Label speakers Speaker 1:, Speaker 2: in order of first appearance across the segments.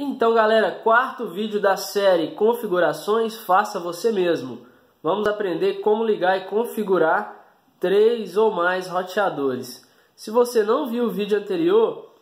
Speaker 1: Então, galera, quarto vídeo da série Configurações Faça Você Mesmo. Vamos aprender como ligar e configurar três ou mais roteadores. Se você não viu o vídeo anterior,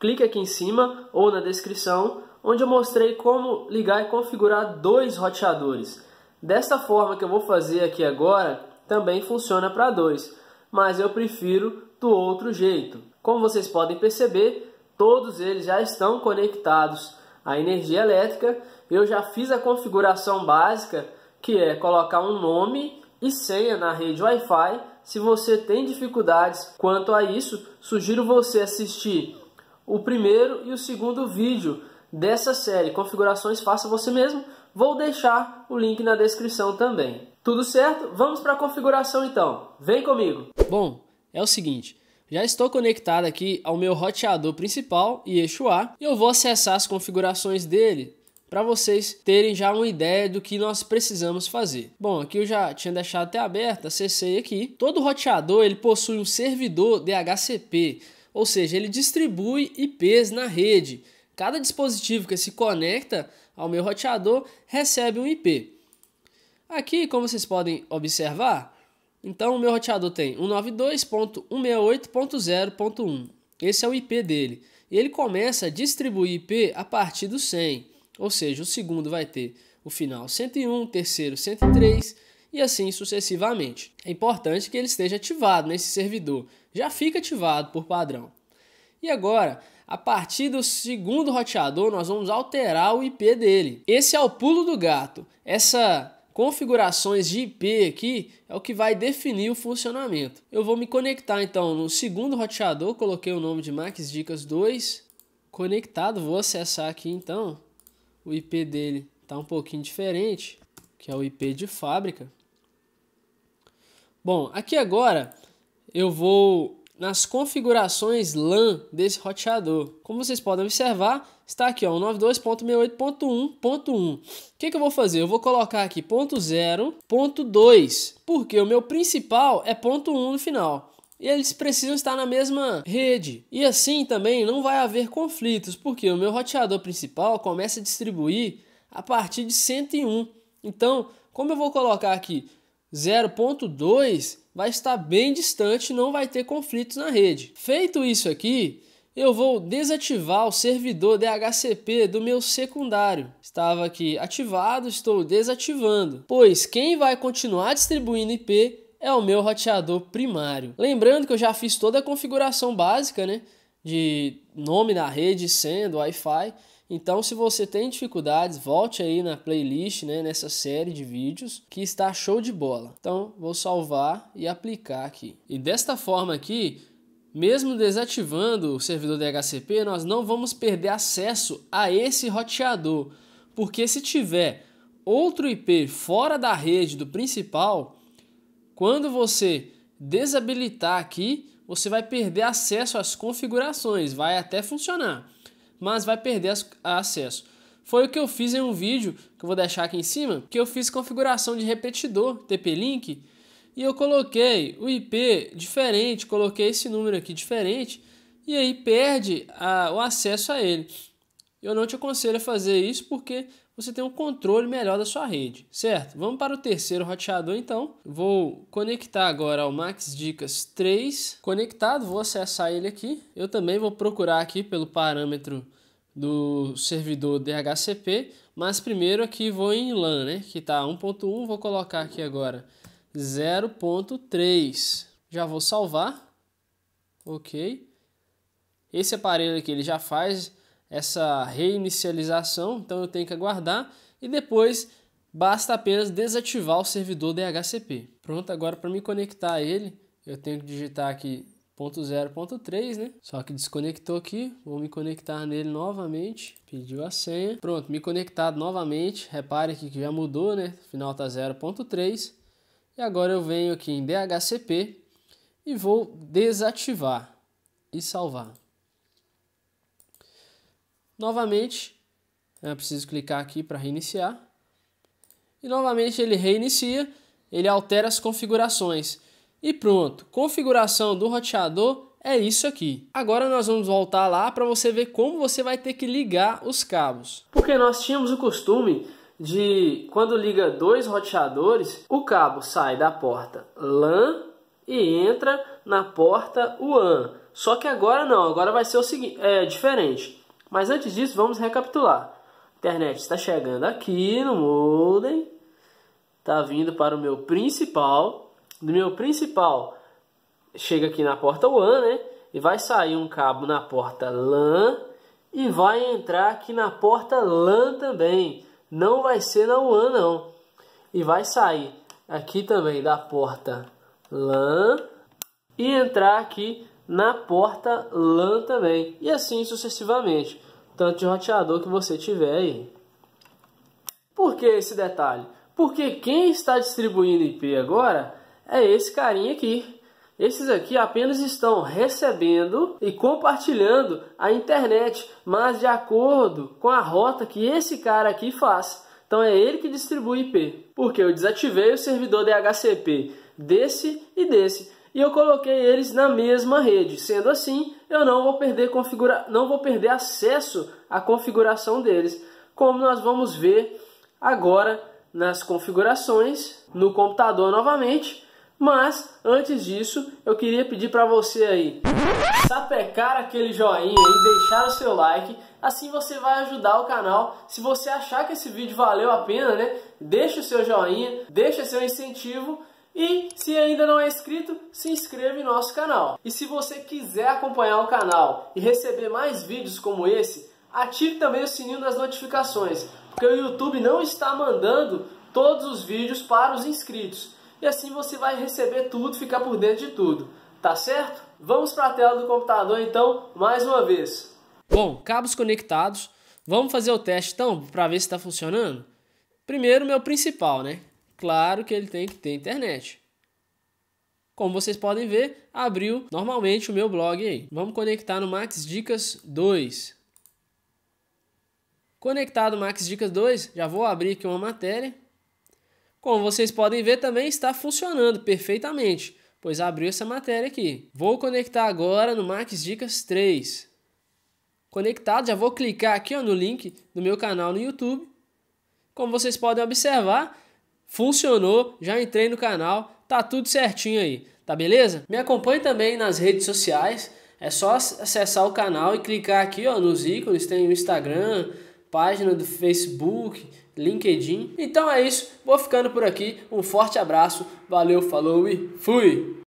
Speaker 1: clique aqui em cima ou na descrição, onde eu mostrei como ligar e configurar dois roteadores. Dessa forma que eu vou fazer aqui agora, também funciona para dois, mas eu prefiro do outro jeito. Como vocês podem perceber, todos eles já estão conectados a energia elétrica, eu já fiz a configuração básica, que é colocar um nome e senha na rede Wi-Fi. Se você tem dificuldades quanto a isso, sugiro você assistir o primeiro e o segundo vídeo dessa série Configurações Faça Você Mesmo. Vou deixar o link na descrição também. Tudo certo? Vamos para a configuração então. Vem comigo! Bom, é o seguinte já estou conectado aqui ao meu roteador principal, eixo A, e eu vou acessar as configurações dele para vocês terem já uma ideia do que nós precisamos fazer. Bom, aqui eu já tinha deixado até aberta, acessei aqui. Todo roteador ele possui um servidor DHCP, ou seja, ele distribui IPs na rede. Cada dispositivo que se conecta ao meu roteador recebe um IP. Aqui, como vocês podem observar, então, o meu roteador tem 192.168.0.1. Esse é o IP dele. E ele começa a distribuir IP a partir do 100. Ou seja, o segundo vai ter o final 101, o terceiro 103 e assim sucessivamente. É importante que ele esteja ativado nesse servidor. Já fica ativado por padrão. E agora, a partir do segundo roteador, nós vamos alterar o IP dele. Esse é o pulo do gato. Essa configurações de IP aqui é o que vai definir o funcionamento. Eu vou me conectar então no segundo roteador, coloquei o nome de Max Dicas 2, conectado, vou acessar aqui então. O IP dele está um pouquinho diferente, que é o IP de fábrica. Bom, aqui agora eu vou nas configurações LAN desse roteador. Como vocês podem observar, está aqui, ó, 92.68.1.1. O que, que eu vou fazer? Eu vou colocar aqui ponto 0, ponto 2, porque o meu principal é ponto 1 no final. E eles precisam estar na mesma rede. E assim também não vai haver conflitos, porque o meu roteador principal começa a distribuir a partir de 101. Então, como eu vou colocar aqui 0.2, vai estar bem distante, não vai ter conflitos na rede. Feito isso aqui, eu vou desativar o servidor DHCP do meu secundário. Estava aqui ativado, estou desativando, pois quem vai continuar distribuindo IP é o meu roteador primário. Lembrando que eu já fiz toda a configuração básica, né? De nome na rede, sendo Wi-Fi. Então, se você tem dificuldades, volte aí na playlist, né, nessa série de vídeos, que está show de bola. Então, vou salvar e aplicar aqui. E desta forma aqui, mesmo desativando o servidor DHCP, nós não vamos perder acesso a esse roteador, porque se tiver outro IP fora da rede do principal, quando você desabilitar aqui, você vai perder acesso às configurações, vai até funcionar, mas vai perder as, acesso. Foi o que eu fiz em um vídeo que eu vou deixar aqui em cima, que eu fiz configuração de repetidor TP-Link e eu coloquei o IP diferente, coloquei esse número aqui diferente e aí perde a, o acesso a ele. Eu não te aconselho a fazer isso porque você tem um controle melhor da sua rede, certo? Vamos para o terceiro roteador então. Vou conectar agora ao Max Dicas 3, conectado, vou acessar ele aqui. Eu também vou procurar aqui pelo parâmetro do servidor DHCP, mas primeiro aqui vou em LAN, né, que está 1.1, vou colocar aqui agora 0.3. Já vou salvar. Ok. Esse aparelho aqui ele já faz essa reinicialização, então eu tenho que aguardar e depois basta apenas desativar o servidor DHCP. Pronto, agora para me conectar a ele, eu tenho que digitar aqui .0.3, né? Só que desconectou aqui, vou me conectar nele novamente, pediu a senha. Pronto, me conectado novamente, repare aqui que já mudou, né? Final tá 0.3. E agora eu venho aqui em DHCP e vou desativar e salvar. Novamente, eu preciso clicar aqui para reiniciar. E novamente ele reinicia, ele altera as configurações. E pronto, configuração do roteador é isso aqui. Agora nós vamos voltar lá para você ver como você vai ter que ligar os cabos. Porque nós tínhamos o costume de quando liga dois roteadores, o cabo sai da porta LAN e entra na porta WAN. Só que agora não, agora vai ser o seguinte, é diferente. Mas antes disso, vamos recapitular. A internet está chegando aqui no modem, está vindo para o meu principal, do meu principal chega aqui na porta WAN, né? E vai sair um cabo na porta LAN e vai entrar aqui na porta LAN também. Não vai ser na WAN não. E vai sair aqui também da porta LAN e entrar aqui na porta LAN também. E assim sucessivamente, tanto de roteador que você tiver aí. Por que esse detalhe? Porque quem está distribuindo IP agora é esse carinha aqui. Esses aqui apenas estão recebendo e compartilhando a internet, mas de acordo com a rota que esse cara aqui faz. Então é ele que distribui IP, porque eu desativei o servidor DHCP desse e desse e eu coloquei eles na mesma rede. Sendo assim, eu não vou perder configura... não vou perder acesso à configuração deles, como nós vamos ver agora nas configurações no computador novamente mas antes disso, eu queria pedir para você aí sapecar aquele joinha e deixar o seu like, assim você vai ajudar o canal. Se você achar que esse vídeo valeu a pena, né? Deixa o seu joinha, deixa seu incentivo e se ainda não é inscrito, se inscreva em nosso canal. E se você quiser acompanhar o canal e receber mais vídeos como esse, ative também o sininho das notificações, porque o YouTube não está mandando todos os vídeos para os inscritos e assim você vai receber tudo, ficar por dentro de tudo, tá certo? Vamos para a tela do computador então, mais uma vez. Bom, cabos conectados. Vamos fazer o teste então, para ver se está funcionando? Primeiro, meu principal, né? Claro que ele tem que ter internet. Como vocês podem ver, abriu normalmente o meu blog aí. Vamos conectar no Max Dicas 2. Conectado Max Dicas 2, já vou abrir aqui uma matéria. Como vocês podem ver, também está funcionando perfeitamente, pois abriu essa matéria aqui. Vou conectar agora no Max Dicas 3. Conectado, já vou clicar aqui ó, no link do meu canal no YouTube. Como vocês podem observar, funcionou, já entrei no canal, tá tudo certinho aí, tá beleza? Me acompanhe também nas redes sociais, é só acessar o canal e clicar aqui ó, nos ícones, tem o Instagram, página do Facebook, LinkedIn. Então é isso, vou ficando por aqui. Um forte abraço, valeu, falou e fui!